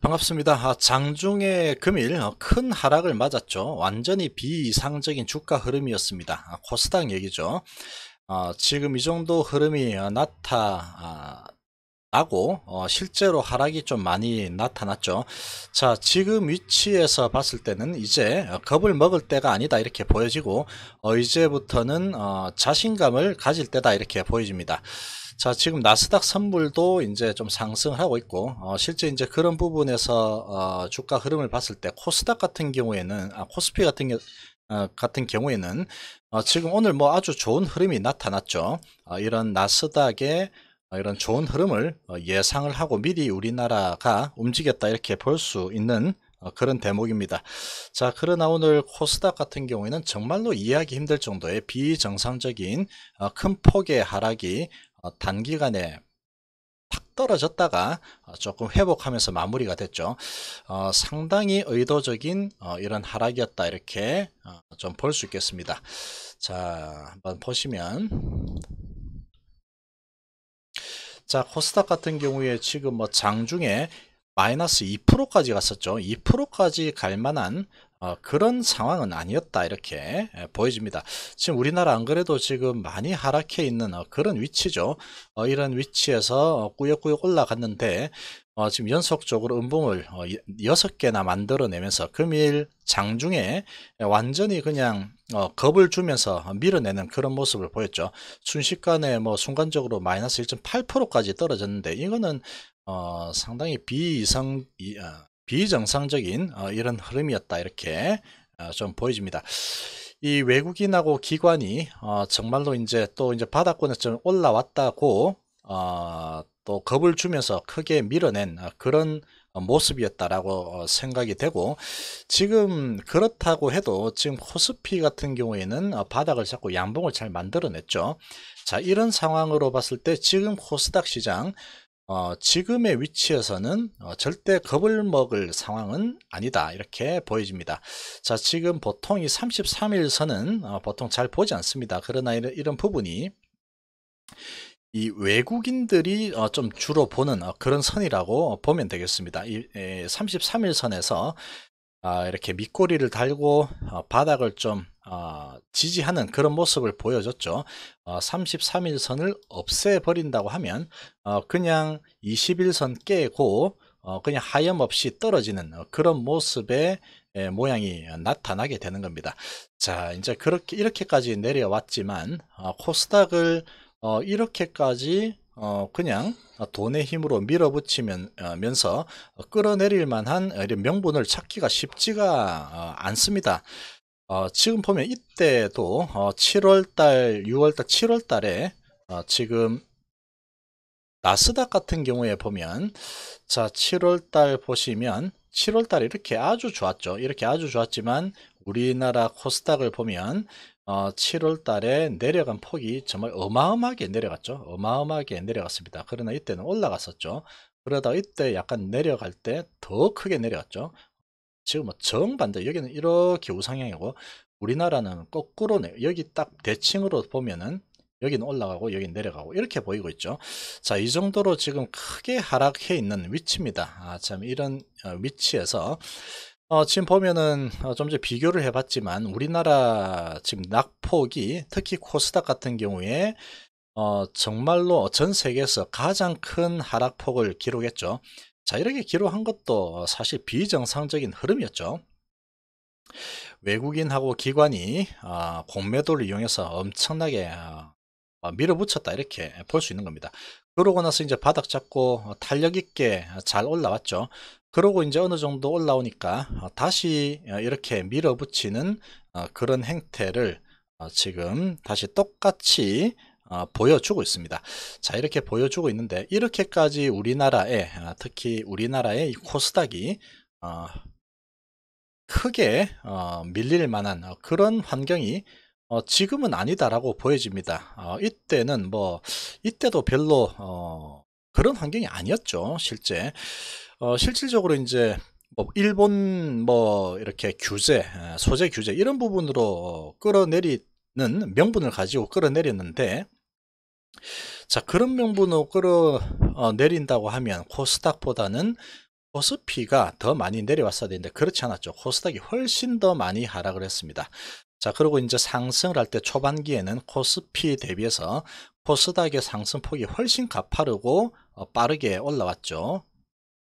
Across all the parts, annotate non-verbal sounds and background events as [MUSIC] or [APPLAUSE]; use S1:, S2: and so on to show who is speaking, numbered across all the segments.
S1: 반갑습니다. 아, 장중의 금일 어, 큰 하락을 맞았죠. 완전히 비이상적인 주가 흐름이었습니다. 아, 코스닥 얘기죠. 어, 지금 이 정도 흐름이 어, 나타 라고 어, 실제로 하락이 좀 많이 나타났죠 자 지금 위치에서 봤을 때는 이제 어, 겁을 먹을 때가 아니다 이렇게 보여지고 어, 이제부터는 어, 자신감을 가질 때다 이렇게 보여집니다 자 지금 나스닥 선물도 이제 좀 상승하고 있고 어, 실제 이제 그런 부분에서 어, 주가 흐름을 봤을 때 코스닥 같은 경우에는 아, 코스피 같은 게 어, 같은 경우에는 어, 지금 오늘 뭐 아주 좋은 흐름이 나타났죠 어, 이런 나스닥의 아, 이런 좋은 흐름을 어, 예상을 하고 미리 우리나라가 움직였다 이렇게 볼 수 있는 어, 그런 대목입니다. 자, 그러나 오늘 코스닥 같은 경우에는 정말로 이해하기 힘들 정도의 비정상적인 어, 큰 폭의 하락이 단기간에 팍 떨어졌다가 조금 회복하면서 마무리가 됐죠. 어, 상당히 의도적인 이런 하락이었다 이렇게 좀 볼 수 있겠습니다. 자, 한번 보시면 자, 코스닥 같은 경우에 지금 뭐 장중에 마이너스 2%까지 갔었죠. 2%까지 갈 만한 어, 그런 상황은 아니었다 이렇게 예, 보여집니다. 지금 우리나라 안 그래도 지금 많이 하락해 있는 어, 그런 위치죠. 어, 이런 위치에서 어, 꾸역꾸역 올라갔는데 어, 지금 연속적으로 음봉을 어, 6개나 만들어내면서 금일 그 장중에 완전히 그냥 어, 겁을 주면서 밀어내는 그런 모습을 보였죠. 순식간에 뭐 순간적으로 마이너스 1.8%까지 떨어졌는데 이거는 어, 상당히 비이상, 어, 비정상적인 어, 이런 흐름이었다 이렇게 어, 좀 보여집니다. 이 외국인하고 기관이 어, 정말로 이제 또 이제 바닥권에서 좀 올라왔다고 어, 또 겁을 주면서 크게 밀어낸 그런 모습이었다라고 어, 생각이 되고 지금 그렇다고 해도 지금 코스피 같은 경우에는 어, 바닥을 잡고 양봉을 잘 만들어냈죠. 자 이런 상황으로 봤을 때 지금 코스닥 시장 어, 지금의 위치에서는 어, 절대 겁을 먹을 상황은 아니다 이렇게 보여집니다 자 지금 보통 이 33일선은 어, 보통 잘 보지 않습니다 그러나 이런, 이런 부분이 이 외국인들이 어, 좀 주로 보는 어, 그런 선이라고 보면 되겠습니다. 이, 33일 선에서 아, 이렇게 밑꼬리를 달고 어, 바닥을 좀 아, 지지하는 그런 모습을 보여줬죠. 33일선을 없애버린다고 하면 그냥 20일선 깨고 그냥 하염없이 떨어지는 그런 모습의 모양이 나타나게 되는 겁니다. 자 이제 그렇게 이렇게까지 내려왔지만 코스닥을 어, 이렇게까지 어, 그냥 돈의 힘으로 밀어붙이면서 끌어내릴 만한 이런 명분을 찾기가 쉽지가 어, 않습니다. 어, 지금 보면 이때도 어, 7월달, 6월달, 7월달에 어, 지금 나스닥 같은 경우에 보면 자 7월달 보시면 7월달 이렇게 아주 좋았죠. 이렇게 아주 좋았지만 우리나라 코스닥을 보면 7월 어, 달에 내려간 폭이 정말 어마어마하게 내려갔죠. 어마어마하게 내려갔습니다. 그러나 이때는 올라갔었죠. 그러다 이때 약간 내려갈 때 더 크게 내려갔죠. 지금 뭐 정반대 여기는 이렇게 우상향이고 우리나라는 거꾸로네 여기 딱 대칭으로 보면은 여기는 올라가고 여기는 내려가고 이렇게 보이고 있죠 자 이 정도로 지금 크게 하락해 있는 위치입니다 아, 참 이런 어, 위치에서 어, 지금 보면은 어, 좀 전에 비교를 해봤지만 우리나라 지금 낙폭이 특히 코스닥 같은 경우에 어, 정말로 전 세계에서 가장 큰 하락폭을 기록했죠. 자 이렇게 기록한 것도 사실 비정상적인 흐름이었죠. 외국인하고 기관이 아, 공매도를 이용해서 엄청나게 아, 어, 밀어붙였다 이렇게 볼 수 있는 겁니다. 그러고 나서 이제 바닥 잡고 어, 탄력 있게 잘 올라왔죠. 그러고 이제 어느 정도 올라오니까 어, 다시 이렇게 밀어붙이는 그런 행태를 지금 다시 똑같이 보여주고 있습니다. 자 이렇게 보여주고 있는데 이렇게까지 우리나라에 특히 우리나라의 코스닥이 크게 밀릴 만한 그런 환경이 어, 지금은 아니다라고 보여집니다. 어, 이때는 뭐 이때도 별로 어, 그런 환경이 아니었죠 실제 어, 실질적으로 이제 뭐 일본 뭐 이렇게 규제 소재 규제 이런 부분으로 끌어내리는 명분을 가지고 끌어내렸는데 자 그런 명분으로 끌어내린다고 어, 하면 코스닥보다는 코스피가 더 많이 내려왔어야 되는데 그렇지 않았죠. 코스닥이 훨씬 더 많이 하락을 했습니다. 자, 그리고 이제 상승을 할 때 초반기에는 코스피 대비해서 코스닥의 상승폭이 훨씬 가파르고 어, 빠르게 올라왔죠.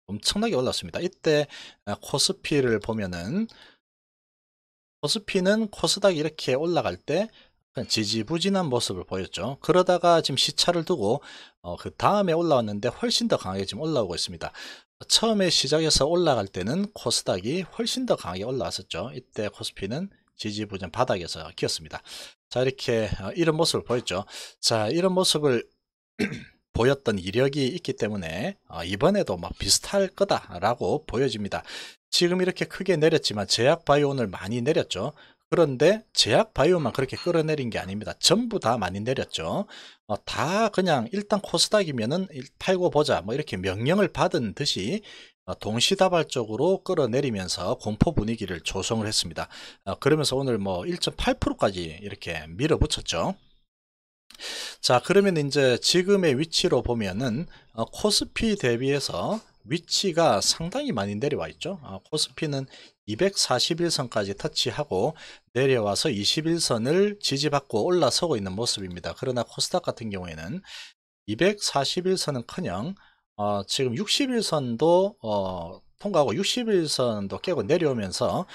S1: 엄청나게 올랐습니다. 이때 어, 코스피를 보면은 코스피는 코스닥이 이렇게 올라갈 때 지지부진한 모습을 보였죠. 그러다가 지금 시차를 두고 어, 그 다음에 올라왔는데 훨씬 더 강하게 지금 올라오고 있습니다. 처음에 시작해서 올라갈 때는 코스닥이 훨씬 더 강하게 올라왔었죠. 이때 코스피는 지지부진 바닥에서 키웠습니다. 자 이렇게 어, 이런 모습을 보였죠. 자 이런 모습을 [CLEARS THROAT] 보였던 이력이 있기 때문에 어, 이번에도 막 비슷할 거다라고 보여집니다. 지금 이렇게 크게 내렸지만 제약바이오 오 많이 내렸죠. 그런데 제약바이오만 그렇게 끌어내린 게 아닙니다. 전부 다 많이 내렸죠. 어, 다 그냥 일단 코스닥이면은 팔고 보자 뭐 이렇게 명령을 받은 듯이 어, 동시다발적으로 끌어내리면서 공포 분위기를 조성을 했습니다. 어, 그러면서 오늘 뭐 1.8%까지 이렇게 밀어붙였죠. 자 그러면 이제 지금의 위치로 보면은 어, 코스피 대비해서 위치가 상당히 많이 내려와 있죠 코스피는 241선까지 터치하고 내려와서 21선을 지지받고 올라서고 있는 모습입니다 그러나 코스닥 같은 경우에는 241선은커녕 어, 지금 60일선도 어, 통과하고 60일선도 깨고 내려오면서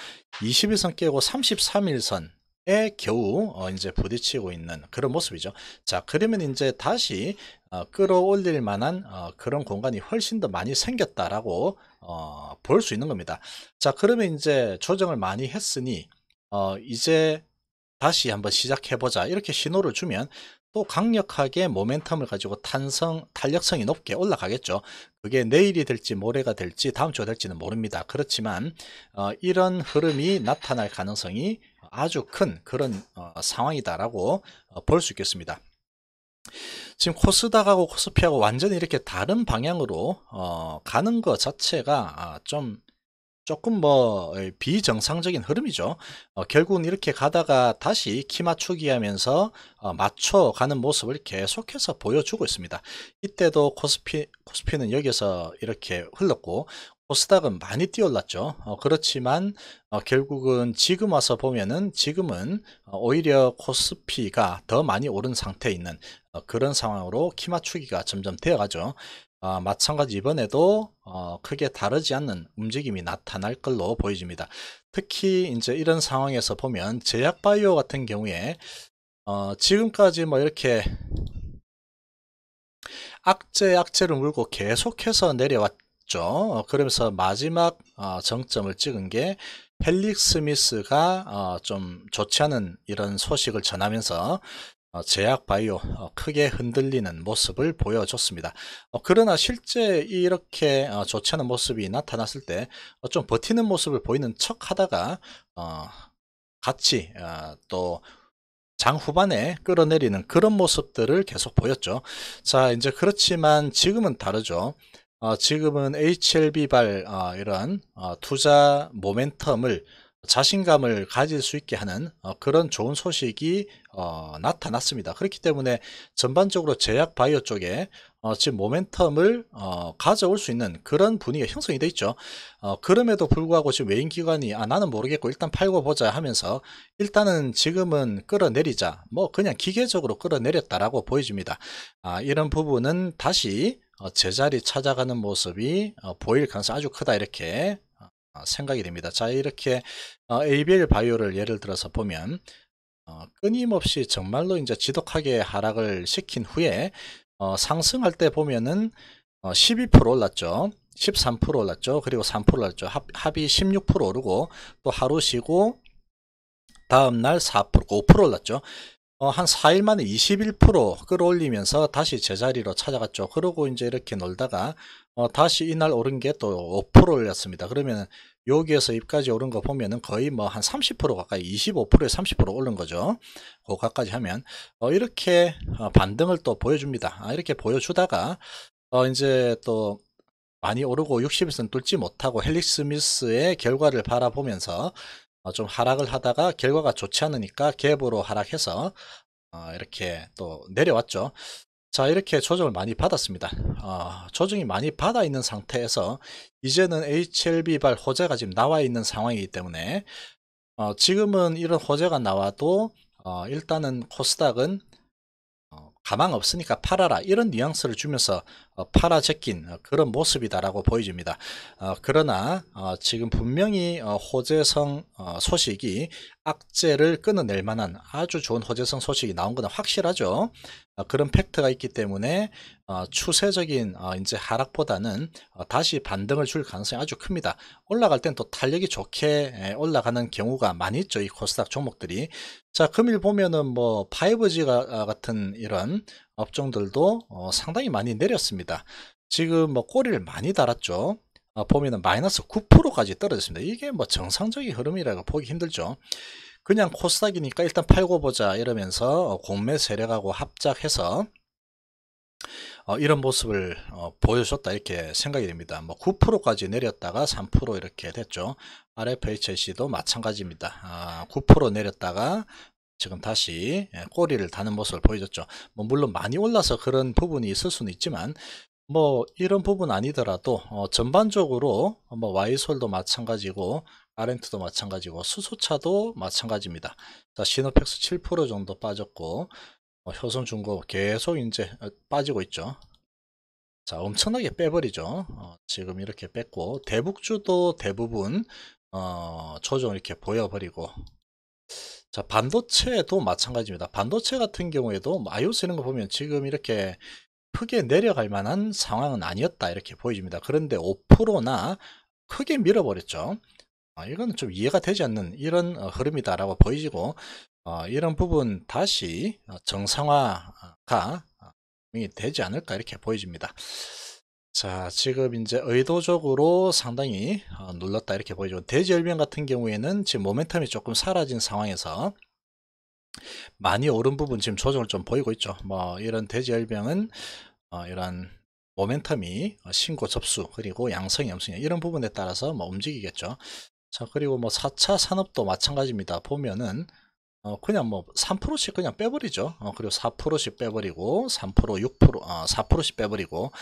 S1: 20일선 깨고 33일선 에 겨우 어, 이제 부딪히고 있는 그런 모습이죠. 자 그러면 이제 다시 어, 끌어올릴 만한 어, 그런 공간이 훨씬 더 많이 생겼다라고 어, 볼 수 있는 겁니다. 자 그러면 이제 조정을 많이 했으니 어, 이제 다시 한번 시작해보자 이렇게 신호를 주면 또 강력하게 모멘텀을 가지고 탄성, 탄력성이 높게 올라가겠죠. 그게 내일이 될지 모레가 될지 다음 주가 될지는 모릅니다. 그렇지만 어, 이런 흐름이 나타날 가능성이 아주 큰 그런 어, 상황이다라고 어, 볼수 있겠습니다. 지금 코스닥하고 코스피하고 완전히 이렇게 다른 방향으로 어, 가는 것 자체가 아, 좀 조금 뭐 어, 비정상적인 흐름이죠. 어, 결국은 이렇게 가다가 다시 키 맞추기 하면서 어, 맞춰가는 모습을 계속해서 보여주고 있습니다. 이때도 코스피, 코스피는 여기서 이렇게 흘렀고 코스닥은 많이 뛰어올랐죠. 어, 그렇지만 어, 결국은 지금 와서 보면은 지금은 어, 오히려 코스피가 더 많이 오른 상태에 있는 어, 그런 상황으로 키 맞추기가 점점 되어가죠. 어, 마찬가지 이번에도 어, 크게 다르지 않는 움직임이 나타날 걸로 보여집니다. 특히 이제 이런 상황에서 보면 제약바이오 같은 경우에 어, 지금까지 뭐 이렇게 악재 악재를 물고 계속해서 내려왔죠. 그러면서 마지막 어, 정점을 찍은 게 펠릭 스미스가 어, 좀 좋지 않은 이런 소식을 전하면서 어, 제약 바이오 어, 크게 흔들리는 모습을 보여줬습니다. 어, 그러나 실제 이렇게 좋지 않은 모습이 나타났을 때 좀 버티는 모습을 보이는 척 하다가 같이 또장 후반에 끌어내리는 그런 모습들을 계속 보였죠. 자 이제 그렇지만 지금은 다르죠. 지금은 HLB발 이런 투자 모멘텀을 자신감을 가질 수 있게 하는 어, 그런 좋은 소식이 어, 나타났습니다. 그렇기 때문에 전반적으로 제약 바이오 쪽에 어, 지금 모멘텀을 가져올 수 있는 그런 분위기가 형성이 돼 있죠. 그럼에도 불구하고 지금 외인 기관이 아 나는 모르겠고 일단 팔고 보자 하면서 일단은 지금은 끌어내리자 뭐 그냥 기계적으로 끌어내렸다라고 보여집니다. 아, 이런 부분은 다시 제자리 찾아가는 모습이 보일 가능성이 아주 크다 이렇게 어, 생각이 됩니다. 자 이렇게 어, ABL 바이오를 예를 들어서 보면 어, 끊임없이 정말로 이제 지독하게 하락을 시킨 후에 상승할 때 보면은 12% 올랐죠. 13% 올랐죠. 그리고 3% 올랐죠. 합, 합이 16% 오르고 또 하루 쉬고 다음날 4% 5% 올랐죠. 어, 한 4일 만에 21% 끌어올리면서 다시 제자리로 찾아갔죠. 그러고 이제 이렇게 놀다가 어, 다시 이날 오른 게 또 5% 올렸습니다. 그러면 여기에서 입까지 오른 거 보면은 거의 뭐 한 30% 가까이 25%에 30% 오른 거죠. 고가까지 그 하면 어, 이렇게 어, 반등을 또 보여줍니다. 아, 이렇게 보여주다가 어, 이제 또 많이 오르고 60일선 뚫지 못하고 헬릭스 미스의 결과를 바라보면서 어, 좀 하락을 하다가 결과가 좋지 않으니까 갭으로 하락해서 어, 이렇게 또 내려왔죠. 자 이렇게 조정을 많이 받았습니다. 어, 조정이 많이 받아 있는 상태에서 이제는 HLB발 호재가 지금 나와 있는 상황이기 때문에 어, 지금은 이런 호재가 나와도 어, 일단은 코스닥은 어, 가망 없으니까 팔아라 이런 뉘앙스를 주면서 어, 팔아 제낀 그런 모습이다라고 보여집니다. 어, 그러나 어, 지금 분명히 호재성 소식이 악재를 끊어낼 만한 아주 좋은 호재성 소식이 나온 것은 확실하죠. 그런 팩트가 있기 때문에 추세적인 이제 하락보다는 다시 반등을 줄 가능성이 아주 큽니다. 올라갈 땐 또 탄력이 좋게 올라가는 경우가 많이 있죠. 이 코스닥 종목들이. 자, 금일 보면은 뭐 5G 같은 이런 업종들도 어, 상당히 많이 내렸습니다. 지금 뭐 꼬리를 많이 달았죠. 어, 보면은 마이너스 9%까지 떨어졌습니다. 이게 뭐 정상적인 흐름이라고 보기 힘들죠. 그냥 코스닥이니까 일단 팔고 보자 이러면서 어, 공매 세력하고 합작해서 어, 이런 모습을 어, 보여줬다 이렇게 생각이 됩니다. 뭐 9%까지 내렸다가 3% 이렇게 됐죠. RFHC도 마찬가지입니다. 아, 9% 내렸다가 지금 다시 예, 꼬리를 다는 모습을 보여줬죠. 뭐 물론 많이 올라서 그런 부분이 있을 수는 있지만 뭐 이런 부분 아니더라도 어 전반적으로 뭐 와이솔도 마찬가지고 아렌트도 마찬가지고 수소차도 마찬가지입니다. 자 시노펙스 7% 정도 빠졌고 어 효성중고 계속 이제 어, 빠지고 있죠. 자 엄청나게 빼버리죠. 어 지금 이렇게 뺐고 대북주도 대부분 어, 조정 이렇게 보여버리고 자, 반도체도 마찬가지입니다. 반도체 같은 경우에도 iOS 뭐 이런 거 보면 지금 이렇게 크게 내려갈 만한 상황은 아니었다 이렇게 보여집니다. 그런데 5%나 크게 밀어버렸죠. 아, 이건 좀 이해가 되지 않는 이런 어, 흐름이다라고 보이지고 어, 이런 부분 다시 어, 정상화가 어, 되지 않을까 이렇게 보여집니다. 자, 지금 이제 의도적으로 상당히 어, 눌렀다 이렇게 보이죠. 대지열병 같은 경우에는 지금 모멘텀이 조금 사라진 상황에서 많이 오른 부분 지금 조정을 좀 보이고 있죠. 뭐 이런 대지열병은 어, 이런 모멘텀이 신고 접수 그리고 양성이 음성이 이런 부분에 따라서 뭐 움직이겠죠. 자 그리고 뭐 4차 산업도 마찬가지입니다. 보면은 어, 그냥 뭐 3%씩 그냥 빼버리죠. 어, 그리고 4%씩 빼버리고 3% 6% 어, 4%씩 빼버리고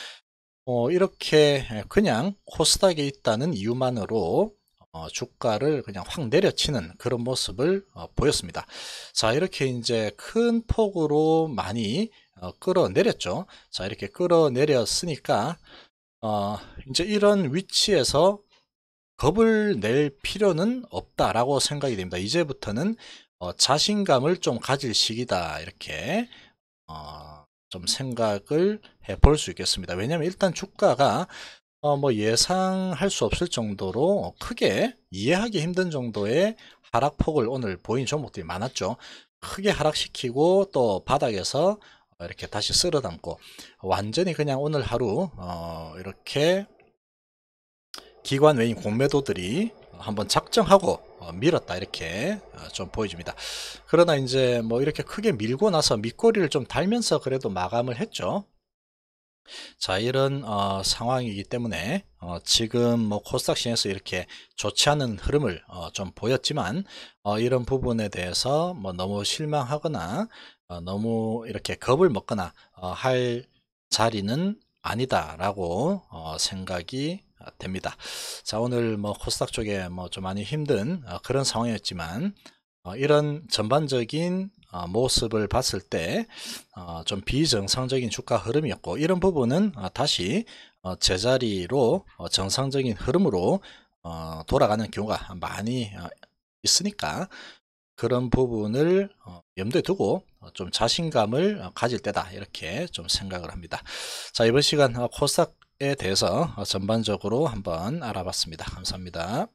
S1: 어, 이렇게 예, 그냥 코스닥에 있다는 이유만으로 어, 주가를 그냥 확 내려치는 그런 모습을 어, 보였습니다. 자 이렇게 이제 큰 폭으로 많이 어, 끌어내렸죠. 자 이렇게 끌어내렸으니까 어, 이제 이런 위치에서 겁을 낼 필요는 없다라고 생각이 됩니다. 이제부터는 어, 자신감을 좀 가질 시기다 이렇게 어, 좀 생각을 해 볼 수 있겠습니다. 왜냐하면 일단 주가가 어뭐 예상할 수 없을 정도로 크게 이해하기 힘든 정도의 하락폭을 오늘 보인 종목들이 많았죠. 크게 하락시키고 또 바닥에서 이렇게 다시 쓸어담고 완전히 그냥 오늘 하루 어 이렇게 기관 외인 공매도들이 한번 작정하고 어, 밀었다 이렇게 어, 좀 보여집니다. 그러나 이제 뭐 이렇게 크게 밀고 나서 밑꼬리를 좀 달면서 그래도 마감을 했죠. 자 이런 어, 상황이기 때문에 어, 지금 뭐 코스닥 시에서 이렇게 좋지 않은 흐름을 어, 좀 보였지만 어, 이런 부분에 대해서 뭐 너무 실망하거나 너무 이렇게 겁을 먹거나 할 자리는 아니다라고 생각이 됩니다. 자 오늘 뭐 코스닥 쪽에 뭐 좀 많이 힘든 어, 그런 상황이었지만 어, 이런 전반적인 어, 모습을 봤을 때 좀 비정상적인 주가 흐름이었고 이런 부분은 다시 제자리로 정상적인 흐름으로 돌아가는 경우가 많이 있으니까 그런 부분을 염두에 두고 좀 자신감을 가질 때다 이렇게 좀 생각을 합니다 자 이번 시간 코스닥 대해서 전반적으로 한번 알아봤습니다. 감사합니다.